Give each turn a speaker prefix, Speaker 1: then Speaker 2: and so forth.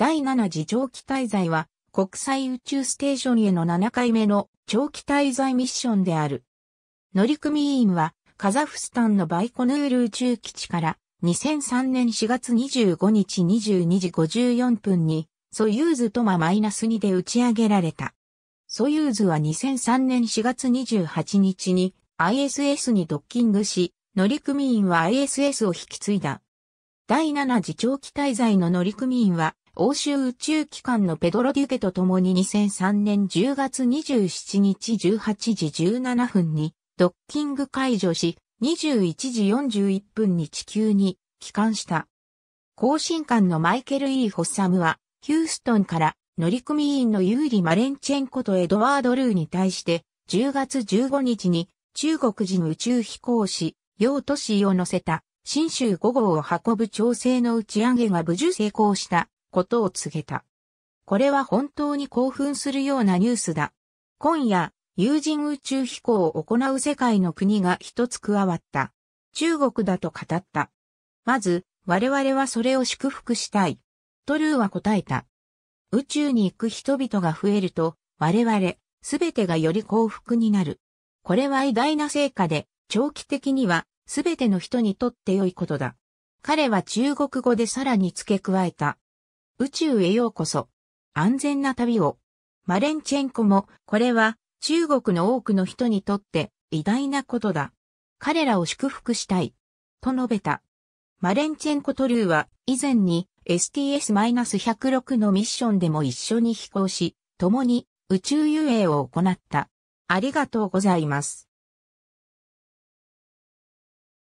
Speaker 1: 第
Speaker 2: 7次長期滞在は国際宇宙ステーションへの7回目の長期滞在ミッションである。乗組員はカザフスタンのバイコヌール宇宙基地から2003年4月25日22時54分にソユーズトママイナス2で打ち上げられた。ソユーズは2003年4月28日に ISS にドッキングし、乗組員は ISS を引き継いだ。第7次長期滞在の乗組員は欧州宇宙機関のペドロ・デュケと共に2003年10月27日18時17分にドッキング解除し、21時41分に地球に帰還した。後進艦のマイケル・ E・ ホッサムは、ヒューストンから乗組員のユーリ・マレンチェンコとエドワード・ルーに対して、10月15日に中国人宇宙飛行士、ヨトシーを乗せた新州5号を運ぶ調整の打ち上げが無事成功した。ことを告げた。これは本当に興奮するようなニュースだ。今夜、有人宇宙飛行を行う世界の国が一つ加わった。中国だと語った。まず、我々はそれを祝福したい。トルーは答えた。宇宙に行く人々が増えると、我々、すべてがより幸福になる。これは偉大な成果で、長期的には、すべての人にとって良いことだ。彼は中国語でさらに付け加えた。宇宙へようこそ。安全な旅を。マレンチェンコも、これは中国の多くの人にとって偉大なことだ。彼らを祝福したい。と述べた。マレンチェンコトルーは以前に STS-106 のミッションでも一緒に飛行し、共に宇宙遊泳を行った。あ
Speaker 1: りがとうございます。